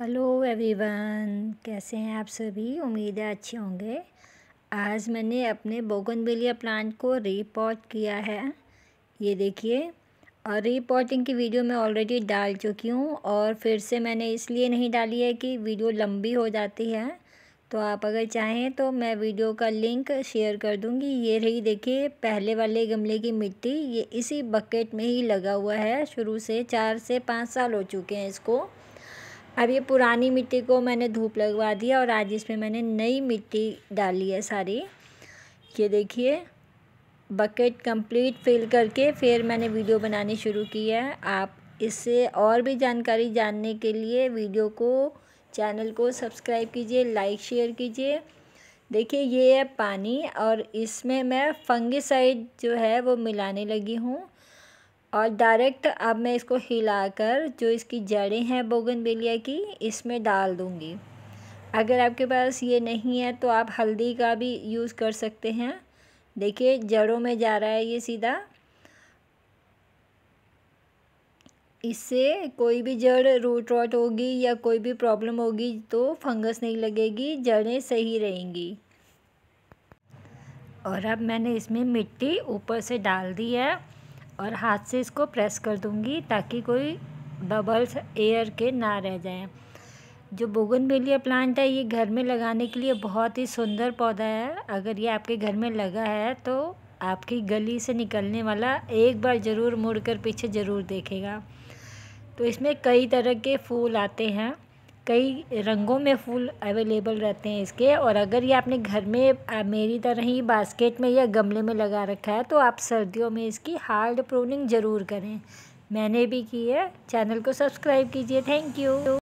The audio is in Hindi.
हेलो एवरीवन कैसे हैं आप सभी उम्मीद है अच्छे होंगे आज मैंने अपने बोगनवेलिया प्लांट को रीपॉट किया है ये देखिए और रीपॉटिंग की वीडियो मैं ऑलरेडी डाल चुकी हूँ और फिर से मैंने इसलिए नहीं डाली है कि वीडियो लंबी हो जाती है तो आप अगर चाहें तो मैं वीडियो का लिंक शेयर कर दूँगी ये रही देखिए पहले वाले गमले की मिट्टी ये इसी बकेट में ही लगा हुआ है शुरू से चार से पाँच साल हो चुके हैं इसको अब ये पुरानी मिट्टी को मैंने धूप लगवा दिया और आज इसमें मैंने नई मिट्टी डाली है सारी ये देखिए बकेट कंप्लीट फिल करके फिर मैंने वीडियो बनानी शुरू की है आप इससे और भी जानकारी जानने के लिए वीडियो को चैनल को सब्सक्राइब कीजिए लाइक शेयर कीजिए देखिए ये है पानी और इसमें मैं फंगिसाइड जो है वो मिलाने लगी हूँ और डायरेक्ट अब मैं इसको हिलाकर जो इसकी जड़ें हैं बेलिया की इसमें डाल दूँगी अगर आपके पास ये नहीं है तो आप हल्दी का भी यूज़ कर सकते हैं देखिए जड़ों में जा रहा है ये सीधा इससे कोई भी जड़ रूट रॉट होगी या कोई भी प्रॉब्लम होगी तो फंगस नहीं लगेगी जड़ें सही रहेंगी और अब मैंने इसमें मिट्टी ऊपर से डाल दी है और हाथ से इसको प्रेस कर दूंगी ताकि कोई बबल्स एयर के ना रह जाएं जो बेलिया प्लांट है ये घर में लगाने के लिए बहुत ही सुंदर पौधा है अगर ये आपके घर में लगा है तो आपकी गली से निकलने वाला एक बार ज़रूर मुड़कर पीछे ज़रूर देखेगा तो इसमें कई तरह के फूल आते हैं कई रंगों में फूल अवेलेबल रहते हैं इसके और अगर ये आपने घर में मेरी तरह ही बास्केट में या गमले में लगा रखा है तो आप सर्दियों में इसकी हार्ड प्रोनिंग ज़रूर करें मैंने भी की है चैनल को सब्सक्राइब कीजिए थैंक यू